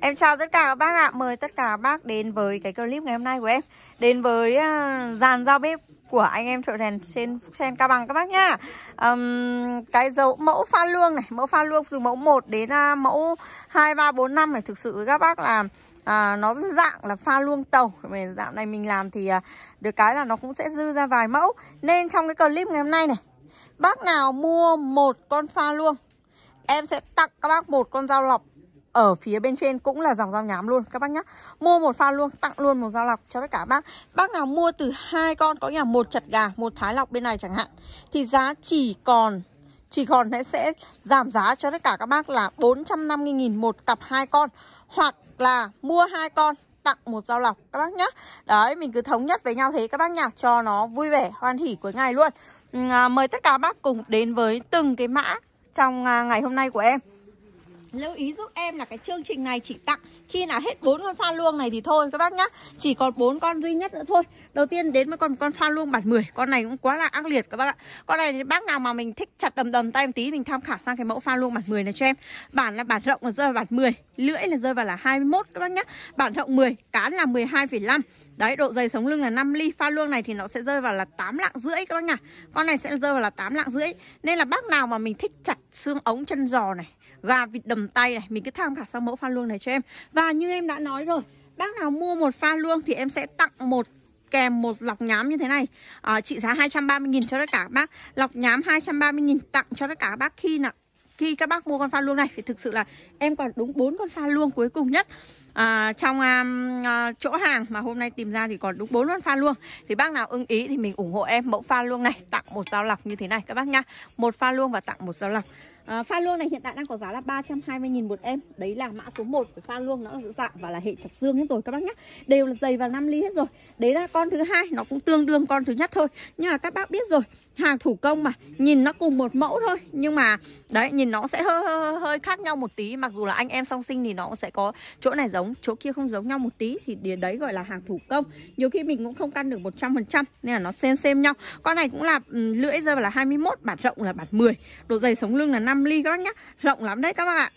Em chào tất cả các bác ạ, mời tất cả các bác đến với cái clip ngày hôm nay của em Đến với ờ, dàn dao bếp của anh em thợ rèn trên Phúc Sen Cao Bằng các bác nhá um, Cái dấu mẫu pha luông này, mẫu pha luông từ mẫu 1 đến uh, mẫu 2, 3, 4, 5 này Thực sự các bác là à, nó dạng là pha luông tàu mình dạo này mình làm thì à, được cái là nó cũng sẽ dư ra vài mẫu nên trong cái clip ngày hôm nay này bác nào mua một con pha luông em sẽ tặng các bác một con dao lọc ở phía bên trên cũng là dòng dao nhám luôn các bác nhá mua một pha luôn tặng luôn một dao lọc cho tất cả bác bác nào mua từ hai con có nhà một chặt gà một thái lọc bên này chẳng hạn thì giá chỉ còn chỉ còn sẽ giảm giá cho tất cả các bác là 450.000 một cặp hai con hoặc là mua hai con tặng một dao lọc các bác nhá đấy mình cứ thống nhất với nhau thế các bác nhá cho nó vui vẻ hoan hỉ cuối ngày luôn à, mời tất cả bác cùng đến với từng cái mã trong à, ngày hôm nay của em lưu ý giúp em là cái chương trình này chỉ tặng khi nào hết bốn con pha luông này thì thôi các bác nhá chỉ còn bốn con duy nhất nữa thôi đầu tiên đến với con con pha luông bản 10 con này cũng quá là ác liệt các bác ạ con này thì bác nào mà mình thích chặt đầm đầm tay một tí mình tham khảo sang cái mẫu pha luông bản 10 này cho em bản là bản rộng là rơi vào bản 10 lưỡi là rơi vào là 21 các bác nhá bản rộng 10 cán là 12,5 Đấy, độ dày sống lưng là 5 ly Pha luông này thì nó sẽ rơi vào là 8 lạng rưỡi các bác nhá Con này sẽ rơi vào là 8 lạng rưỡi Nên là bác nào mà mình thích chặt xương ống chân giò này gà vịt đầm tay này Mình cứ tham khảo sang mẫu pha luông này cho em Và như em đã nói rồi Bác nào mua một pha luông thì em sẽ tặng một kèm một lọc nhám như thế này à, Trị giá 230.000 cho tất cả các bác Lọc nhám 230.000 tặng cho tất cả các bác khi nào khi các bác mua con pha luông này thì thực sự là em còn đúng bốn con pha luông cuối cùng nhất à, trong à, à, chỗ hàng mà hôm nay tìm ra thì còn đúng bốn con pha luông thì bác nào ưng ý thì mình ủng hộ em mẫu pha luông này tặng một dao lọc như thế này các bác nhá một pha luông và tặng một dao lọc à, pha luông này hiện tại đang có giá là 320.000 một em đấy là mã số 1 của pha luông nó là dạng và là hệ chặt xương hết rồi các bác nhé đều là dày và 5 ly hết rồi đấy là con thứ hai nó cũng tương đương con thứ nhất thôi nhưng mà các bác biết rồi hàng thủ công mà nhìn nó cùng một mẫu thôi nhưng mà đấy nhìn nó sẽ hơi, hơi, hơi khác nhau một tí mặc dù là anh em song sinh thì nó cũng sẽ có chỗ này giống chỗ kia không giống nhau một tí thì đấy gọi là hàng thủ công nhiều khi mình cũng không căn được 100% nên là nó xem xem nhau con này cũng là ừ, lưỡi rơi vào là 21 bản rộng là bản 10 độ dày sống lưng là 5 5 ly các bác nhá Rộng lắm đấy các bác ạ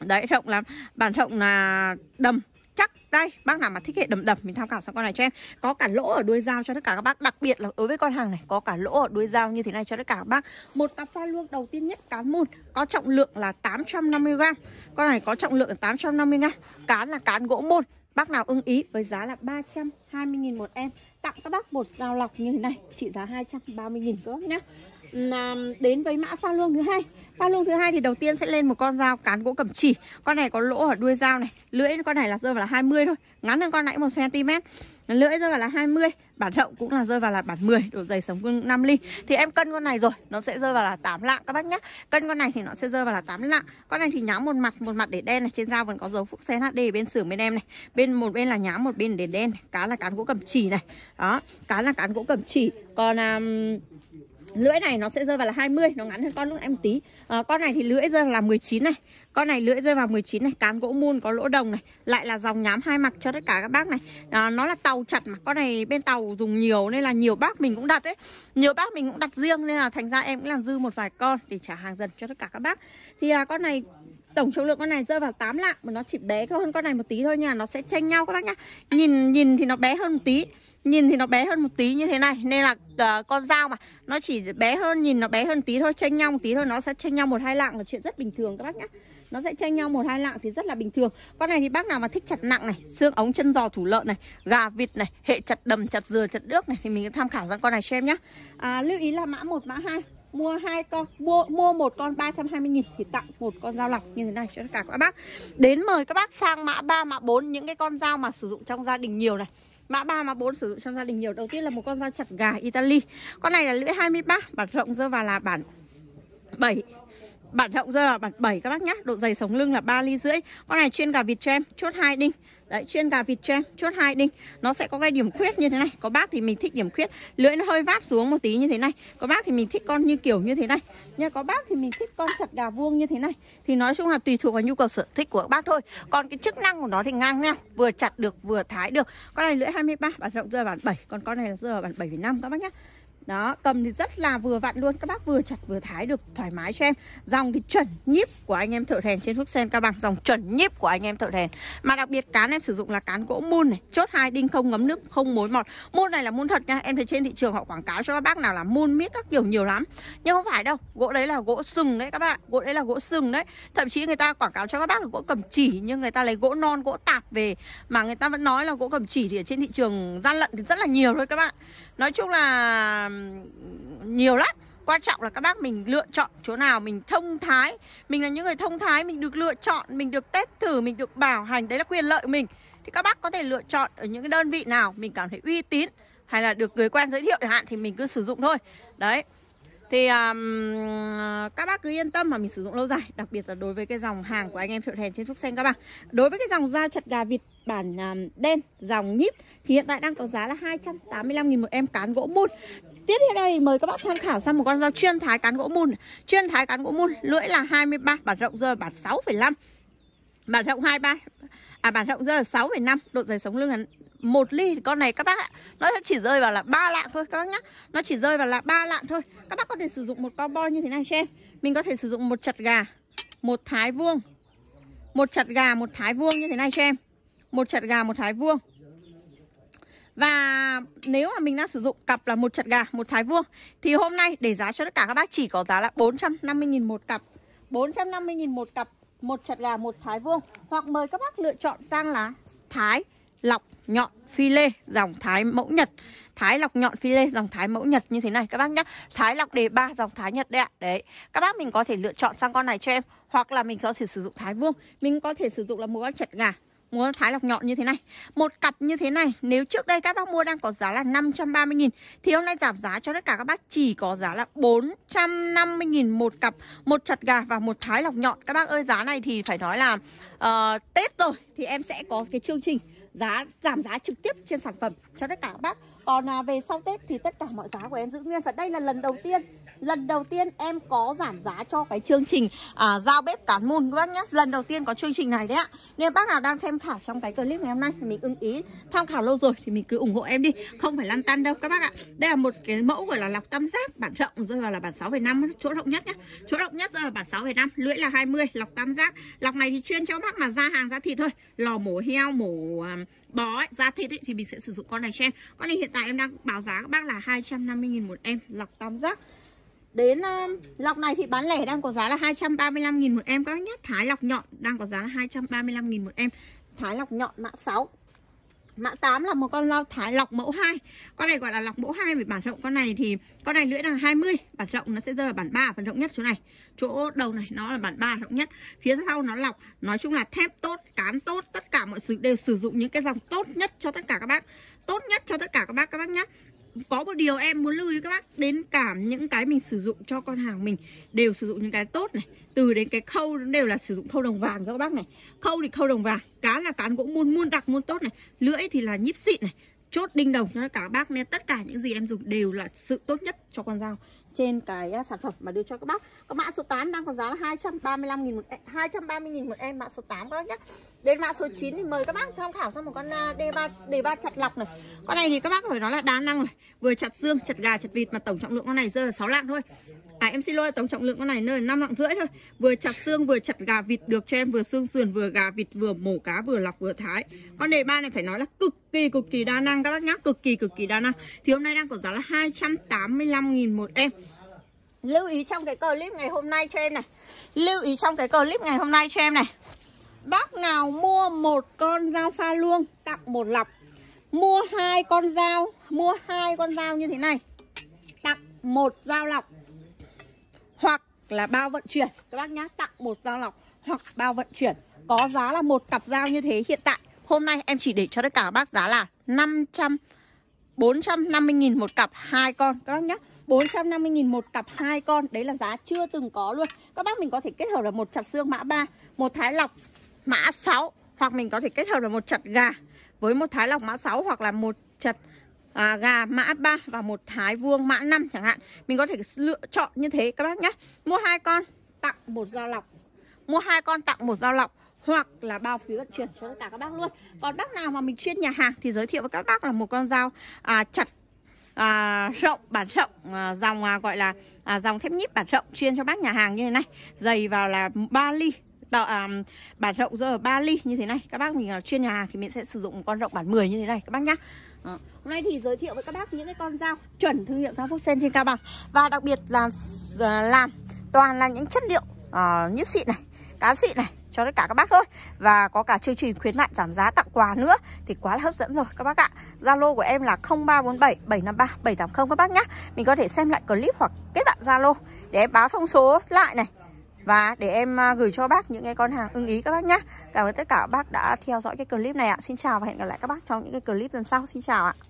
Đấy rộng lắm Bản rộng là đầm chắc đây bác nào mà thích hệ đầm đầm mình tham khảo sang con này cho em có cả lỗ ở đuôi dao cho tất cả các bác đặc biệt là đối với con hàng này có cả lỗ ở đuôi dao như thế này cho tất cả các bác một cặp pha luông đầu tiên nhất cán mùn có trọng lượng là 850 g con này có trọng lượng là 850 g cán là cán gỗ môn Bác nào ưng ý với giá là 320.000 một em Tặng các bác một dao lọc như thế này Trị giá 230.000 các bác nhé đến với mã pha luông thứ hai pha luông thứ hai thì đầu tiên sẽ lên một con dao cán gỗ cẩm chỉ con này có lỗ ở đuôi dao này lưỡi con này là rơi vào là 20 thôi ngắn hơn con nãy một cm lưỡi rơi vào là 20 bản rộng cũng là rơi vào là bản 10 độ dày sống cưng 5 ly thì em cân con này rồi nó sẽ rơi vào là 8 lạng các bác nhá cân con này thì nó sẽ rơi vào là 8 lạng con này thì nhám một mặt một mặt để đen này trên dao vẫn có dấu phúc sen HD bên sườn bên em này bên một bên là nhám một bên để đen này. cá là cán gỗ cẩm chỉ này đó cá là cán gỗ cẩm chỉ còn um, Lưỡi này nó sẽ rơi vào là 20 Nó ngắn hơn con lúc em một tí à, Con này thì lưỡi rơi vào là 19 này Con này lưỡi rơi vào 19 này Cán gỗ mun có lỗ đồng này Lại là dòng nhám hai mặt cho tất cả các bác này à, Nó là tàu chặt mà Con này bên tàu dùng nhiều Nên là nhiều bác mình cũng đặt đấy Nhiều bác mình cũng đặt riêng Nên là thành ra em cũng làm dư một vài con Để trả hàng dần cho tất cả các bác Thì à, con này Tổng trọng lượng con này rơi vào 8 lạng mà nó chỉ bé hơn con này một tí thôi nha, nó sẽ tranh nhau các bác nhá. Nhìn nhìn thì nó bé hơn một tí, nhìn thì nó bé hơn một tí như thế này nên là uh, con dao mà nó chỉ bé hơn nhìn nó bé hơn tí thôi, tranh nhau một tí thôi nó sẽ tranh nhau một hai lạng là chuyện rất bình thường các bác nhá. Nó sẽ tranh nhau một hai lạng thì rất là bình thường. Con này thì bác nào mà thích chặt nặng này, xương ống chân giò thủ lợn này, gà vịt này, hệ chặt đầm, chặt dừa, chặt nước này thì mình tham khảo sang con này xem nhá. À, lưu ý là mã một mã hai mua hai con mua mua một con 320 000 thì tặng một con dao lọc như thế này cho tất cả các bác. Đến mời các bác sang mã 3 mã 4 những cái con dao mà sử dụng trong gia đình nhiều này. Mã 3 mã 4 sử dụng trong gia đình nhiều. Đầu tiên là một con dao chặt gà Italy. Con này là lưỡi 23, bản rộng dơ vào là bản 7 Bản rộng rơi vào bản 7 các bác nhá. Độ dày sống lưng là 3 ly rưỡi. Con này chuyên gà vịt cho em, chốt hai đinh. Đấy, chuyên gà vịt cho em, chốt hai đinh. Nó sẽ có cái điểm khuyết như thế này. Có bác thì mình thích điểm khuyết, lưỡi nó hơi vát xuống một tí như thế này. Có bác thì mình thích con như kiểu như thế này. Nha có bác thì mình thích con chặt gà vuông như thế này. Thì nói chung là tùy thuộc vào nhu cầu sở thích của bác thôi. Còn cái chức năng của nó thì ngang nhau, vừa chặt được vừa thái được. Con này lưỡi 23, bản rộng rơi vào bản 7, còn con này rơi vào bản 7,5 các bác nhá đó cầm thì rất là vừa vặn luôn các bác vừa chặt vừa thái được thoải mái cho em dòng thì chuẩn nhíp của anh em thợ rèn trên phúc sen các bác dòng chuẩn nhíp của anh em thợ rèn mà đặc biệt cán em sử dụng là cán gỗ mun này chốt hai đinh không ngấm nước không mối mọt mun này là mun thật nha em thấy trên thị trường họ quảng cáo cho các bác nào là mun miết các kiểu nhiều lắm nhưng không phải đâu gỗ đấy là gỗ sừng đấy các bạn gỗ đấy là gỗ sừng đấy thậm chí người ta quảng cáo cho các bác là gỗ cầm chỉ nhưng người ta lấy gỗ non gỗ tạp về mà người ta vẫn nói là gỗ cầm chỉ thì ở trên thị trường gian lận thì rất là nhiều thôi các bạn nói chung là nhiều lắm quan trọng là các bác mình lựa chọn chỗ nào mình thông thái mình là những người thông thái mình được lựa chọn mình được test thử mình được bảo hành đấy là quyền lợi mình thì các bác có thể lựa chọn ở những cái đơn vị nào mình cảm thấy uy tín hay là được người quen giới thiệu chẳng hạn thì mình cứ sử dụng thôi đấy thì um, các bác cứ yên tâm mà mình sử dụng lâu dài đặc biệt là đối với cái dòng hàng của anh em triệu thèn trên phúc sen các bạn đối với cái dòng da chặt gà vịt bản um, đen dòng nhíp thì hiện tại đang có giá là 285.000 một em cán gỗ mút tiếp theo đây mời các bác tham khảo sang một con dao chuyên thái cán gỗ mun Chuyên thái cán gỗ mun lưỡi là 23 Bản rộng rơi bản 6,5 Bản rộng 23 À bản rộng rơi là 6,5 Độ dày sống lưng là một ly con này các bác ạ nó sẽ chỉ rơi vào là ba lạng thôi các bác nhá nó chỉ rơi vào là ba lạng thôi các bác có thể sử dụng một con bo như thế này cho em mình có thể sử dụng một chặt gà một thái vuông một chặt gà một thái vuông như thế này cho em một chặt gà một thái vuông và nếu mà mình đang sử dụng cặp là một chặt gà, một thái vuông Thì hôm nay để giá cho tất cả các bác chỉ có giá là 450.000 một cặp 450.000 một cặp, một chặt gà, một thái vuông Hoặc mời các bác lựa chọn sang là thái, lọc, nhọn, phi lê, dòng thái mẫu Nhật Thái lọc nhọn phi lê dòng thái mẫu Nhật như thế này các bác nhá Thái lọc đề ba dòng thái Nhật đấy ạ Đấy các bác mình có thể lựa chọn sang con này cho em Hoặc là mình có thể sử dụng thái vuông Mình có thể sử dụng là mua các chặt gà muốn thái lọc nhọn như thế này một cặp như thế này nếu trước đây các bác mua đang có giá là 530.000 thì hôm nay giảm giá cho tất cả các bác chỉ có giá là 450.000 một cặp một chặt gà và một thái lọc nhọn các bác ơi giá này thì phải nói là uh, Tết rồi thì em sẽ có cái chương trình giá giảm giá trực tiếp trên sản phẩm cho tất cả các bác còn à, về sau Tết thì tất cả mọi giá của em giữ nguyên và đây là lần đầu tiên lần đầu tiên em có giảm giá cho cái chương trình à, giao bếp cán mùn các bác nhé lần đầu tiên có chương trình này đấy ạ nên bác nào đang tham khảo trong cái clip ngày hôm nay thì mình ưng ý tham khảo lâu rồi thì mình cứ ủng hộ em đi không phải lăn tan đâu các bác ạ đây là một cái mẫu gọi là lọc tam giác bản rộng rơi vào là bản 6,5 chỗ rộng nhất nhé chỗ rộng nhất rơi vào bản 6,5 lưỡi là 20 lọc tam giác lọc này thì chuyên cho bác mà ra hàng ra thịt thôi lò mổ heo mổ à, bó ấy, da thịt ấy, thì mình sẽ sử dụng con này cho em con này hiện tại em đang báo giá các bác là 250.000 một em lọc tam giác Đến um, lọc này thì bán lẻ đang có giá là 235.000 một em các bác nhé Thái lọc nhọn đang có giá là 235.000 một em Thái lọc nhọn mã 6 Mã 8 là một con lo thái lọc mẫu 2 Con này gọi là lọc mẫu 2 Vì bản rộng con này thì Con này lưỡi là 20 Bản rộng nó sẽ rơi vào bản 3 Phần rộng nhất chỗ này Chỗ đầu này nó là bản 3 rộng nhất Phía sau nó lọc Nói chung là thép tốt Cán tốt Tất cả mọi sự đều sử dụng những cái dòng tốt nhất cho tất cả các bác Tốt nhất cho tất cả các bác các bác nhé có một điều em muốn lưu ý các bác đến cả những cái mình sử dụng cho con hàng mình đều sử dụng những cái tốt này từ đến cái khâu đều là sử dụng khâu đồng vàng các bác này khâu thì khâu đồng vàng cá là cán gỗ muôn muôn đặc muôn tốt này lưỡi thì là nhíp xịn này chốt đinh đồng cho các bác nên tất cả những gì em dùng đều là sự tốt nhất cho con dao trên cái à, sản phẩm mà đưa cho các bác. Còn mã số 8 đang có giá là 235 nghìn một em, 230 nghìn một em mã số 8 các bác nhé. Đến mã số 9 thì mời các bác tham khảo sang một con D3 à, D3 chặt lọc này. Con này thì các bác phải nói là đa năng rồi. Vừa chặt xương, chặt gà, chặt vịt mà tổng trọng lượng con này rơi là 6 lạng thôi. À em xin lỗi tổng trọng lượng con này nơi 5 lạng rưỡi thôi. Vừa chặt xương vừa chặt gà vịt được cho em vừa xương sườn vừa gà vịt vừa mổ cá vừa lọc vừa thái. Con đề ba này phải nói là cực kỳ cực kỳ đa năng các bác nhá, cực kỳ cực kỳ đa năng. Thì hôm nay đang có giá là 285 000 một em lưu ý trong cái clip ngày hôm nay cho em này lưu ý trong cái clip ngày hôm nay cho em này bác nào mua một con dao pha luông tặng một lọc mua hai con dao mua hai con dao như thế này tặng một dao lọc hoặc là bao vận chuyển các bác nhá tặng một dao lọc hoặc bao vận chuyển có giá là một cặp dao như thế hiện tại hôm nay em chỉ để cho tất cả các bác giá là 500 450 000 một cặp hai con các bác nhá 450.000 một cặp hai con Đấy là giá chưa từng có luôn Các bác mình có thể kết hợp là một chặt xương mã 3 Một thái lọc mã 6 Hoặc mình có thể kết hợp là một chặt gà Với một thái lọc mã 6 Hoặc là một chặt à, gà mã 3 Và một thái vuông mã 5 chẳng hạn Mình có thể lựa chọn như thế các bác nhé Mua hai con tặng một dao lọc Mua hai con tặng một dao lọc hoặc là bao phí vận chuyển cho tất cả các bác luôn còn bác nào mà mình chuyên nhà hàng thì giới thiệu với các bác là một con dao à, chặt à, rộng bản rộng à, dòng à, gọi là à, dòng thép nhíp bản rộng chuyên cho bác nhà hàng như thế này dày vào là 3 ly tạo à, bản rộng giờ 3 ly như thế này các bác mình à, chuyên nhà hàng thì mình sẽ sử dụng con rộng bản 10 như thế này các bác nhá à, hôm nay thì giới thiệu với các bác những cái con dao chuẩn thương hiệu dao Phúc Sen trên cao bằng và đặc biệt là à, làm toàn là những chất liệu à, nhíp xịn này cá xịn này cho tất cả các bác thôi Và có cả chương trình khuyến mại giảm giá tặng quà nữa Thì quá là hấp dẫn rồi các bác ạ Zalo của em là 0347 753 780 các bác nhá. Mình có thể xem lại clip hoặc kết bạn Zalo Để em báo thông số lại này và để em à, gửi cho bác những cái con hàng ưng ý các bác nhá. Cảm ơn tất cả các bác đã theo dõi cái clip này ạ Xin chào và hẹn gặp lại các bác trong những cái clip lần sau Xin chào ạ